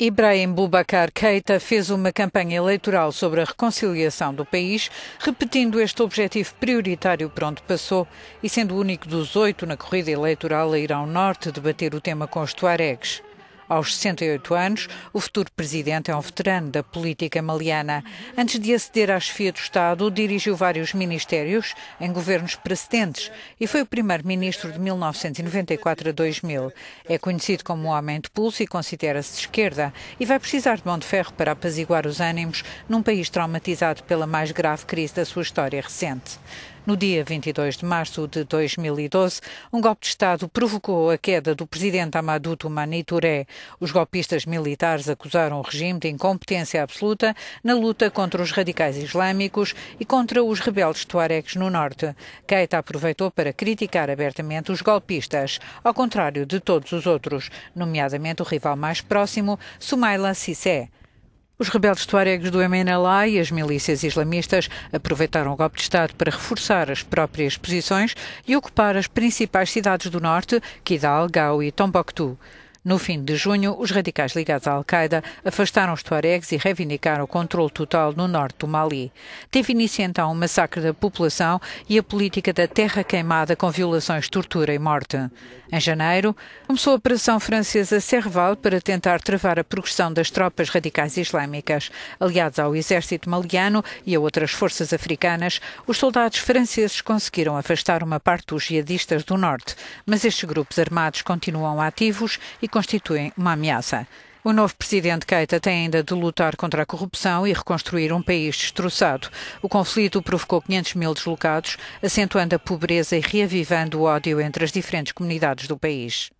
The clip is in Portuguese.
Ibrahim Boubacar Keita fez uma campanha eleitoral sobre a reconciliação do país, repetindo este objetivo prioritário por onde passou e sendo o único dos oito na corrida eleitoral a ir ao norte debater o tema com os tuaregs. Aos 68 anos, o futuro presidente é um veterano da política maliana. Antes de aceder à chefia do Estado, dirigiu vários ministérios em governos precedentes e foi o primeiro-ministro de 1994 a 2000. É conhecido como homem de pulso e considera-se de esquerda e vai precisar de mão de ferro para apaziguar os ânimos num país traumatizado pela mais grave crise da sua história recente. No dia 22 de março de 2012, um golpe de Estado provocou a queda do presidente Amadou Toumani Touré. Os golpistas militares acusaram o regime de incompetência absoluta na luta contra os radicais islâmicos e contra os rebeldes tuaregs no norte. Keita aproveitou para criticar abertamente os golpistas, ao contrário de todos os outros, nomeadamente o rival mais próximo, Sumaila Sissé. Os rebeldes tuaregs do MNLA e as milícias islamistas aproveitaram o golpe de Estado para reforçar as próprias posições e ocupar as principais cidades do norte, Kidal, Gao e Tombouctou. No fim de junho, os radicais ligados à Al-Qaeda afastaram os tuaregs e reivindicaram o controle total no norte do Mali. Teve início então o um massacre da população e a política da terra queimada com violações, tortura e morte. Em janeiro, começou a operação francesa Serval para tentar travar a progressão das tropas radicais islâmicas. Aliados ao exército maliano e a outras forças africanas, os soldados franceses conseguiram afastar uma parte dos jihadistas do norte, mas estes grupos armados continuam ativos e constituem uma ameaça. O novo presidente Keita tem ainda de lutar contra a corrupção e reconstruir um país destroçado. O conflito provocou 500 mil deslocados, acentuando a pobreza e reavivando o ódio entre as diferentes comunidades do país.